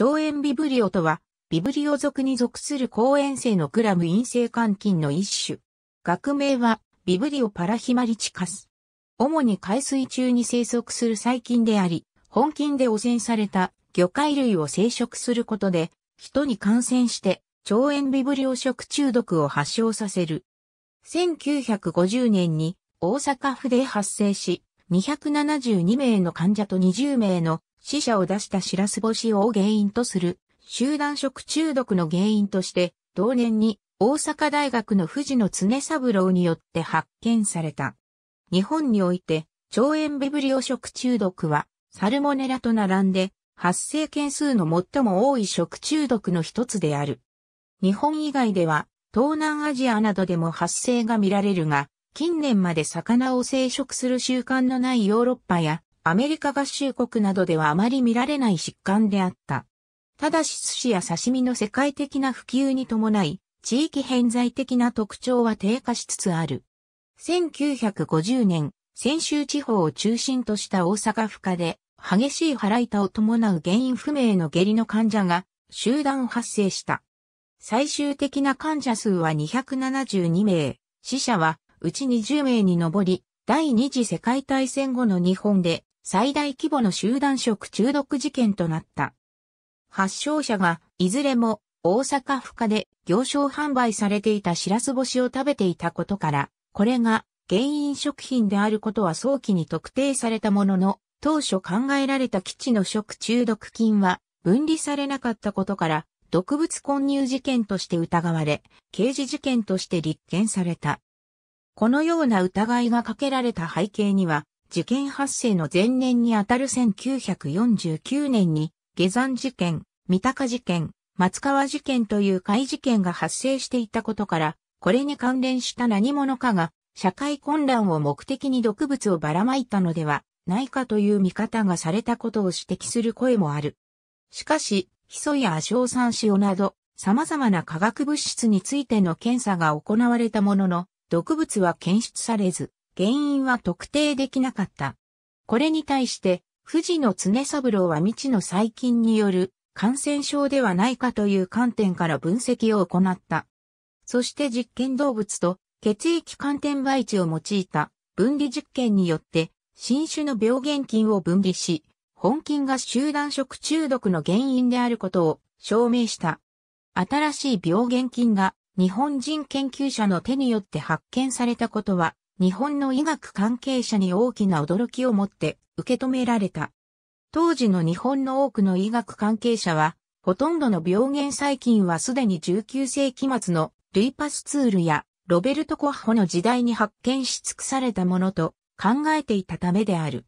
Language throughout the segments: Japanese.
腸塩ビブリオとは、ビブリオ属に属する抗炎性のグラム陰性肝菌の一種。学名は、ビブリオパラヒマリチカス。主に海水中に生息する細菌であり、本菌で汚染された魚介類を生殖することで、人に感染して、腸炎ビブリオ食中毒を発症させる。1950年に大阪府で発生し、272名の患者と20名の死者を出したシラス干しを原因とする集団食中毒の原因として、同年に大阪大学の藤野常三郎によって発見された。日本において、腸炎ビブリオ食中毒は、サルモネラと並んで、発生件数の最も多い食中毒の一つである。日本以外では、東南アジアなどでも発生が見られるが、近年まで魚を生食する習慣のないヨーロッパやアメリカ合衆国などではあまり見られない疾患であった。ただし寿司や刺身の世界的な普及に伴い、地域偏在的な特徴は低下しつつある。1950年、先週地方を中心とした大阪府下で、激しい腹痛を伴う原因不明の下痢の患者が集団発生した。最終的な患者数は272名、死者はうち20名に上り、第二次世界大戦後の日本で最大規模の集団食中毒事件となった。発症者が、いずれも、大阪府下で行商販売されていたシラス干しを食べていたことから、これが原因食品であることは早期に特定されたものの、当初考えられた基地の食中毒菌は分離されなかったことから、毒物混入事件として疑われ、刑事事件として立件された。このような疑いがかけられた背景には、事件発生の前年にあたる1949年に、下山事件、三鷹事件、松川事件という怪事件が発生していたことから、これに関連した何者かが、社会混乱を目的に毒物をばらまいたのではないかという見方がされたことを指摘する声もある。しかし、ヒ素や硝酸塩など、様々な化学物質についての検査が行われたものの、毒物は検出されず、原因は特定できなかった。これに対して、藤野常三郎は未知の細菌による感染症ではないかという観点から分析を行った。そして実験動物と血液観点培地を用いた分離実験によって新種の病原菌を分離し、本菌が集団食中毒の原因であることを証明した。新しい病原菌が日本人研究者の手によって発見されたことは日本の医学関係者に大きな驚きを持って受け止められた。当時の日本の多くの医学関係者は、ほとんどの病原細菌はすでに19世紀末のルイパスツールやロベルト・コッホの時代に発見し尽くされたものと考えていたためである。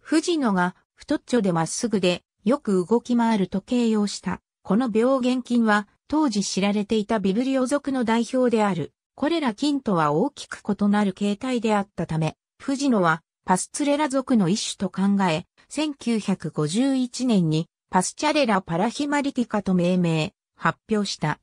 藤野が太っちょでまっすぐでよく動き回ると形容した。この病原菌は当時知られていたビブリオ族の代表である。これら金とは大きく異なる形態であったため、藤野はパスツレラ族の一種と考え、1951年にパスチャレラ・パラヒマリティカと命名、発表した。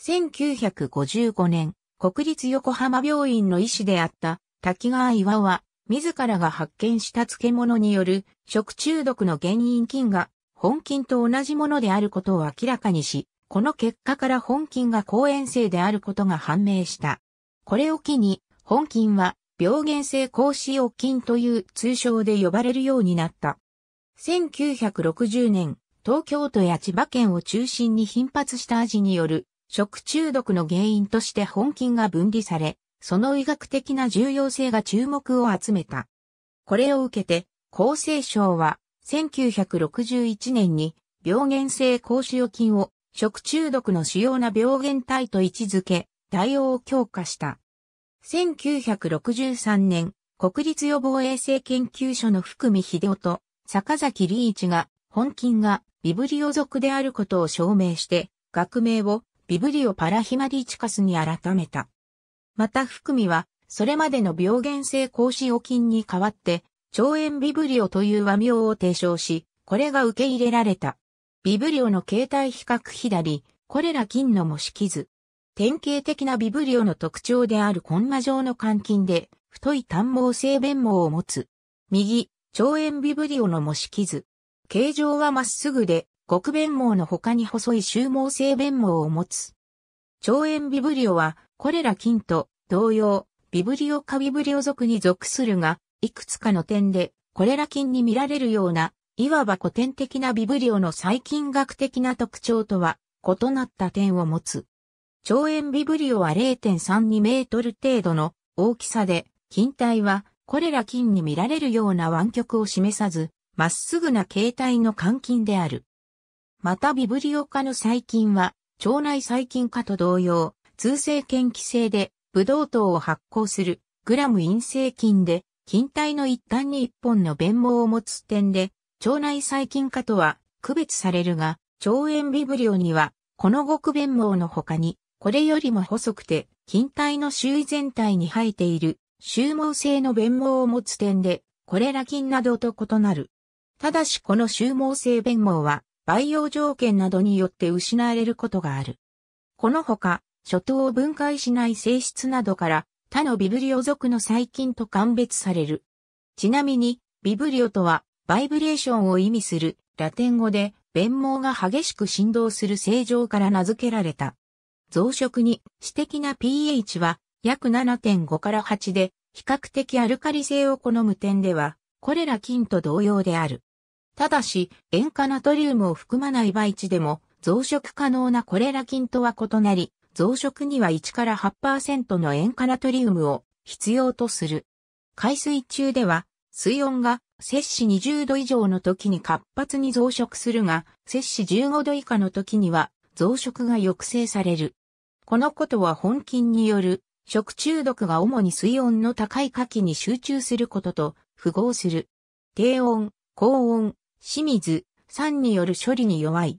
1955年、国立横浜病院の医師であった滝川岩は、自らが発見した漬物による食中毒の原因菌が本菌と同じものであることを明らかにし、この結果から本菌が抗炎性であることが判明した。これを機に、本菌は病原性抗使用菌という通称で呼ばれるようになった。1960年、東京都や千葉県を中心に頻発した味による食中毒の原因として本菌が分離され、その医学的な重要性が注目を集めた。これを受けて、厚生省は1961年に病原性抗腫瘍菌を食中毒の主要な病原体と位置づけ、対応を強化した。1963年、国立予防衛生研究所の福見秀夫と坂崎隆一が本菌がビブリオ属であることを証明して、学名をビブリオパラヒマリチカスに改めた。また福見は、それまでの病原性高脂肪菌に代わって、腸炎ビブリオという和名を提唱し、これが受け入れられた。ビブリオの形態比較左、これら金の模式図。典型的なビブリオの特徴であるコンマ状の換金で、太い短毛性弁毛を持つ。右、長円ビブリオの模式図。形状はまっすぐで、極弁毛の他に細い収毛性弁毛を持つ。長円ビブリオは、これら金と同様、ビブリオかビブリオ属に属するが、いくつかの点で、これら金に見られるようないわば古典的なビブリオの細菌学的な特徴とは異なった点を持つ。腸炎ビブリオは0.32メートル程度の大きさで、菌体はこれら菌に見られるような湾曲を示さず、まっすぐな形態の肝菌である。またビブリオ科の細菌は、腸内細菌科と同様、通性嫌気性で、ブドウ糖を発酵するグラム陰性菌で、菌体の一端に一本の弁毛を持つ点で、腸内細菌化とは区別されるが、腸炎ビブリオには、この極弁毛の他に、これよりも細くて、菌体の周囲全体に生えている、周毛性の弁毛を持つ点で、これら菌などと異なる。ただしこの周毛性弁毛は、培養条件などによって失われることがある。このほか、諸島を分解しない性質などから、他のビブリオ属の細菌と鑑別される。ちなみに、ビブリオとは、バイブレーションを意味するラテン語で弁毛が激しく振動する正常から名付けられた。増殖に、私的な pH は約7.5から8で、比較的アルカリ性を好む点では、これら菌と同様である。ただし、塩化ナトリウムを含まない培地でも、増殖可能なこれら菌とは異なり、増殖には1から8%の塩化ナトリウムを必要とする。海水中では、水温が摂氏20度以上の時に活発に増殖するが、摂氏15度以下の時には増殖が抑制される。このことは本菌による食中毒が主に水温の高い夏季に集中することと符合する。低温、高温、清水、酸による処理に弱い。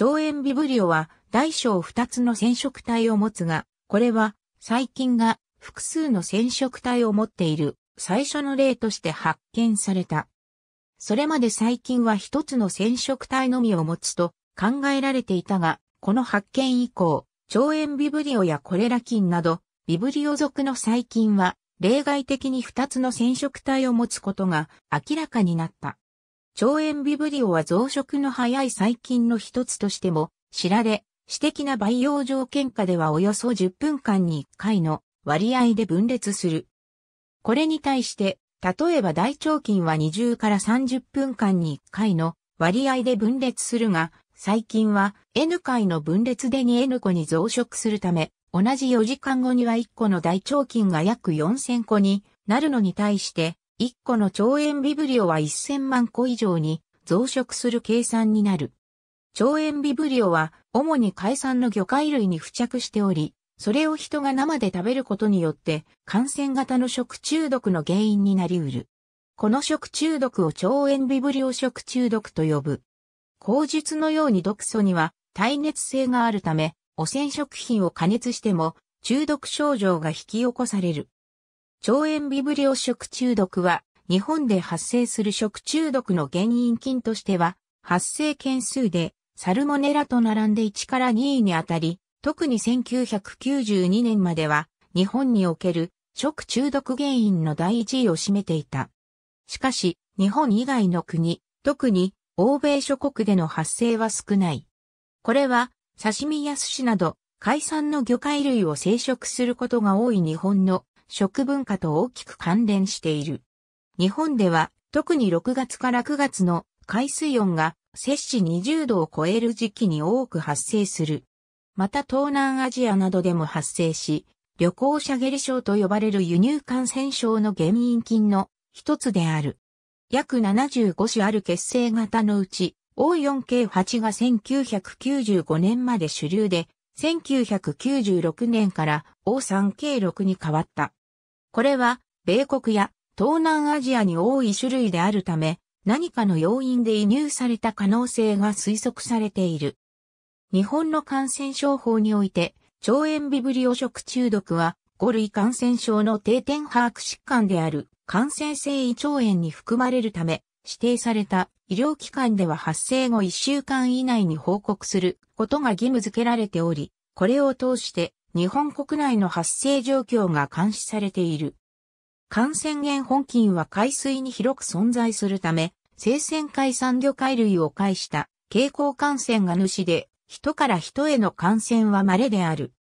腸炎ビブリオは大小2つの染色体を持つが、これは細菌が複数の染色体を持っている最初の例として発見された。それまで細菌は一つの染色体のみを持つと考えられていたが、この発見以降、腸炎ビブリオやコレラ菌など、ビブリオ属の細菌は、例外的に2つの染色体を持つことが明らかになった。腸炎ビブリオは増殖の早い細菌の一つとしても知られ、私的な培養条件下ではおよそ10分間に1回の割合で分裂する。これに対して、例えば大腸菌は20から30分間に1回の割合で分裂するが、細菌は N 回の分裂で 2N 個に増殖するため、同じ4時間後には1個の大腸菌が約4000個になるのに対して、1個の腸炎ビブリオは1000万個以上に増殖する計算になる。腸炎ビブリオは主に海産の魚介類に付着しており、それを人が生で食べることによって感染型の食中毒の原因になりうる。この食中毒を腸炎ビブリオ食中毒と呼ぶ。口述のように毒素には耐熱性があるため、汚染食品を加熱しても中毒症状が引き起こされる。腸炎ビブリオ食中毒は日本で発生する食中毒の原因菌としては発生件数でサルモネラと並んで1から2位にあたり特に1992年までは日本における食中毒原因の第一位を占めていた。しかし、日本以外の国、特に欧米諸国での発生は少ない。これは、刺身や寿司など、海産の魚介類を生殖することが多い日本の食文化と大きく関連している。日本では、特に6月から9月の海水温が摂氏20度を超える時期に多く発生する。また東南アジアなどでも発生し、旅行者下痢症と呼ばれる輸入感染症の原因菌の一つである。約75種ある血清型のうち、O4K8 が1995年まで主流で、1996年から O3K6 に変わった。これは、米国や東南アジアに多い種類であるため、何かの要因で移入された可能性が推測されている。日本の感染症法において、腸炎ビブリオ食中毒は、5類感染症の定点把握疾患である感染性胃腸炎に含まれるため、指定された医療機関では発生後1週間以内に報告することが義務付けられており、これを通して日本国内の発生状況が監視されている。感染源本菌は海水に広く存在するため、生鮮海産魚介類を介した蛍光感染が主で人から人への感染は稀である。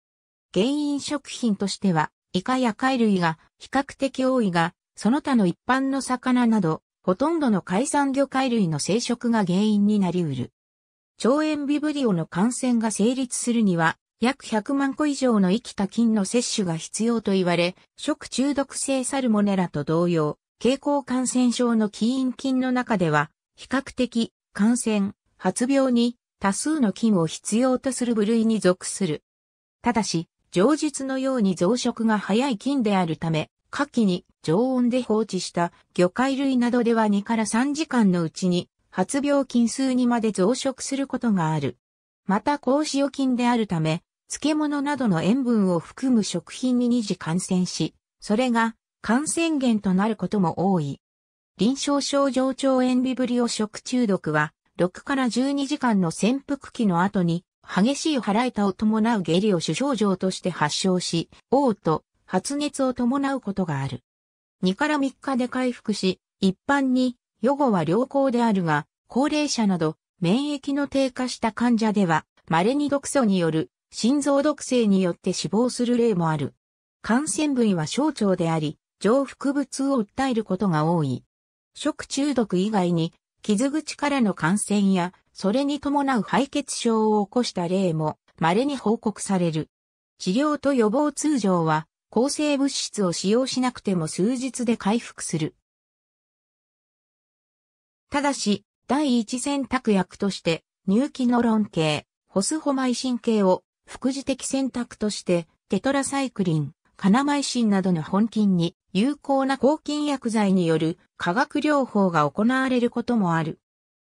原因食品としては、イカや貝類が比較的多いが、その他の一般の魚など、ほとんどの海産魚貝類の生殖が原因になりうる。腸炎ビブリオの感染が成立するには、約100万個以上の生きた菌の摂取が必要と言われ、食中毒性サルモネラと同様、蛍光感染症の起因菌の中では、比較的感染、発病に多数の菌を必要とする部類に属する。ただし、常実のように増殖が早い菌であるため、夏季に常温で放置した魚介類などでは2から3時間のうちに発病菌数にまで増殖することがある。また高塩菌であるため、漬物などの塩分を含む食品に二次感染し、それが感染源となることも多い。臨床症状腸塩ビブリオ食中毒は6から12時間の潜伏期の後に、激しい腹痛を伴う下痢を主症状として発症し、嘔吐、発熱を伴うことがある。2から3日で回復し、一般に予後は良好であるが、高齢者など免疫の低下した患者では、稀に毒素による心臓毒性によって死亡する例もある。感染部位は小腸であり、上腹部痛を訴えることが多い。食中毒以外に傷口からの感染や、それに伴う敗血症を起こした例も稀に報告される。治療と予防通常は、抗生物質を使用しなくても数日で回復する。ただし、第一選択薬として、乳気の論系、ホスホマイ神経を、副次的選択として、テトラサイクリン、カナマイシンなどの本菌に有効な抗菌薬剤による化学療法が行われることもある。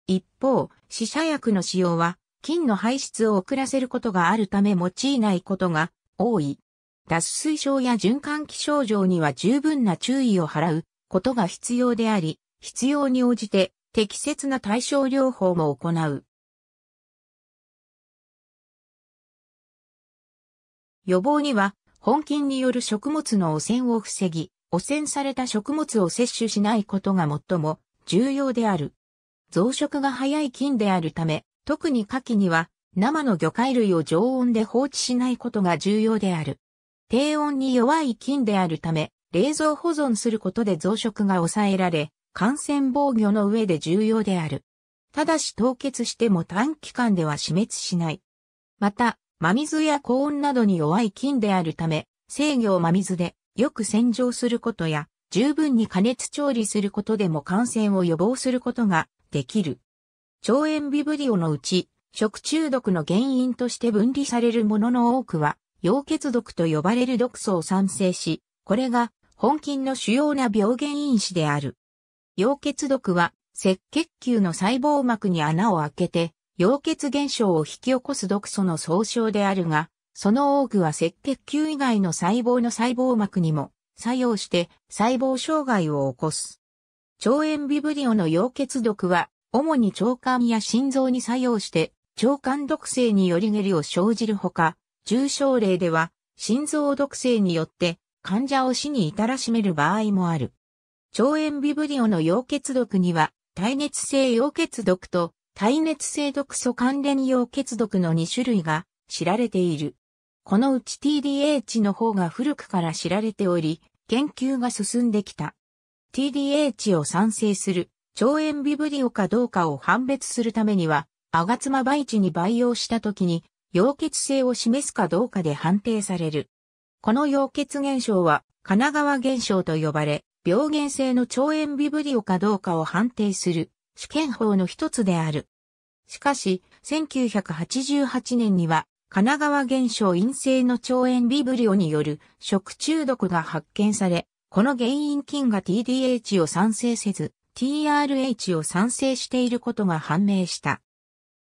一方、死者薬の使用は菌の排出を遅らせることがあるため用いないことが多い。脱水症や循環器症状には十分な注意を払うことが必要であり、必要に応じて適切な対症療法も行う。予防には本菌による食物の汚染を防ぎ、汚染された食物を摂取しないことが最も重要である。増殖が早い菌であるため、特に夏季には生の魚介類を常温で放置しないことが重要である。低温に弱い菌であるため、冷蔵保存することで増殖が抑えられ、感染防御の上で重要である。ただし凍結しても短期間では死滅しない。また、真水や高温などに弱い菌であるため、制御を真水でよく洗浄することや、十分に加熱調理することでも感染を予防することができる。腸炎ビブリオのうち、食中毒の原因として分離されるものの多くは、溶血毒と呼ばれる毒素を産生し、これが本菌の主要な病原因子である。溶血毒は、赤血球の細胞膜に穴を開けて、溶血現象を引き起こす毒素の総称であるが、その多くは赤血球以外の細胞の細胞膜にも作用して細胞障害を起こす。腸炎ビブリオの溶血毒は、主に腸管や心臓に作用して腸管毒性により下痢を生じるほか、重症例では心臓毒性によって患者を死に至らしめる場合もある。腸炎ビブリオの溶血毒には、耐熱性溶血毒と耐熱性毒素関連用血毒の2種類が知られている。このうち TDH の方が古くから知られており、研究が進んできた。TDH を産生する腸炎ビブリオかどうかを判別するためには、アガツマバイチに培養した時に、溶血性を示すかどうかで判定される。この溶血現象は、神奈川現象と呼ばれ、病原性の腸炎ビブリオかどうかを判定する試験法の一つである。しかし、1988年には、神奈川現象陰性の腸炎ビブリオによる食中毒が発見され、この原因菌が TDH を産生せず、TRH を産生していることが判明した。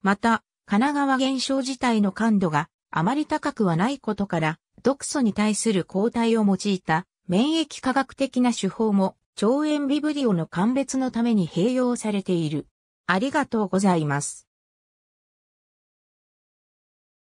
また、神奈川現象自体の感度があまり高くはないことから、毒素に対する抗体を用いた免疫科学的な手法も超塩ビブリオの鑑別のために併用されている。ありがとうございます。